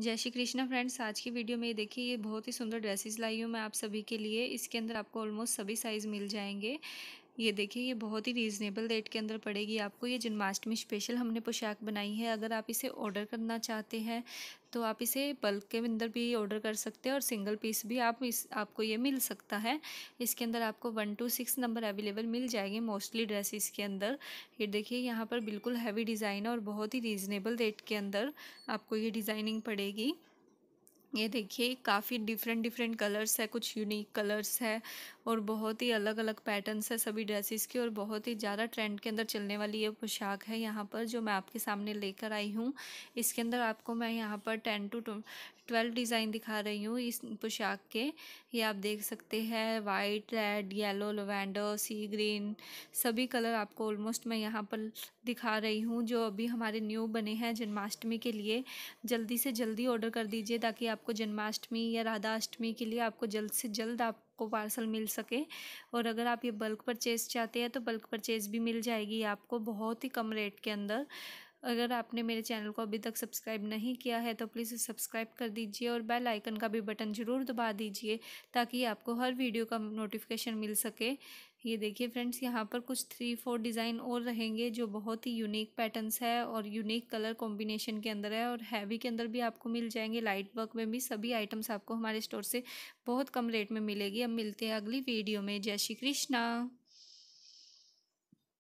जय श्री कृष्णा फ्रेंड्स आज की वीडियो में ये देखिए ये बहुत ही सुंदर ड्रेसेस लाई हूँ मैं आप सभी के लिए इसके अंदर आपको ऑलमोस्ट सभी साइज़ मिल जाएंगे ये देखिए ये बहुत ही रीज़नेबल रेट के अंदर पड़ेगी आपको ये जन्माष्टमी स्पेशल हमने पोशाक बनाई है अगर आप इसे ऑर्डर करना चाहते हैं तो आप इसे बल्क के अंदर भी ऑर्डर कर सकते हैं और सिंगल पीस भी आप इस आपको ये मिल सकता है इसके अंदर आपको one two six number available मिल जाएंगे मोस्टली ड्रेसेस के अंदर ये देखिए यहाँ पर बिल्कुल हैवी डिज़ाइन है और बहुत ही रीज़नेबल रेट के अंदर आपको ये डिज़ाइनिंग पड़ेगी ये देखिए काफ़ी डिफरेंट डिफरेंट कलर्स है कुछ यूनिक कलर्स है और बहुत ही अलग अलग पैटर्न्स है सभी ड्रेसेस की और बहुत ही ज़्यादा ट्रेंड के अंदर चलने वाली ये पोशाक है यहाँ पर जो मैं आपके सामने लेकर आई हूँ इसके अंदर आपको मैं यहाँ पर टेन टू ट्वेल्व डिज़ाइन दिखा रही हूँ इस पोशाक के ये आप देख सकते हैं white red yellow lavender sea green सभी कलर आपको ऑलमोस्ट मैं यहाँ पर दिखा रही हूँ जो अभी हमारे न्यू बने हैं जन्माष्टमी के लिए जल्दी से जल्दी ऑर्डर कर दीजिए ताकि आपको जन्माष्टमी या राधा अष्टमी के लिए आपको जल्द से जल्द आप को पार्सल मिल सके और अगर आप ये बल्क परचेज़ चाहते हैं तो बल्क परचेज़ भी मिल जाएगी आपको बहुत ही कम रेट के अंदर अगर आपने मेरे चैनल को अभी तक सब्सक्राइब नहीं किया है तो प्लीज़ सब्सक्राइब कर दीजिए और बेल आइकन का भी बटन ज़रूर दबा दीजिए ताकि आपको हर वीडियो का नोटिफिकेशन मिल सके ये देखिए फ्रेंड्स यहाँ पर कुछ थ्री फोर डिज़ाइन और रहेंगे जो बहुत ही यूनिक पैटर्न्स है और यूनिक कलर कॉम्बिनेशन के अंदर है और हैवी के अंदर भी आपको मिल जाएंगे लाइट वर्क में भी सभी आइटम्स आपको हमारे स्टोर से बहुत कम रेट में मिलेगी अब मिलते हैं अगली वीडियो में जय श्री कृष्णा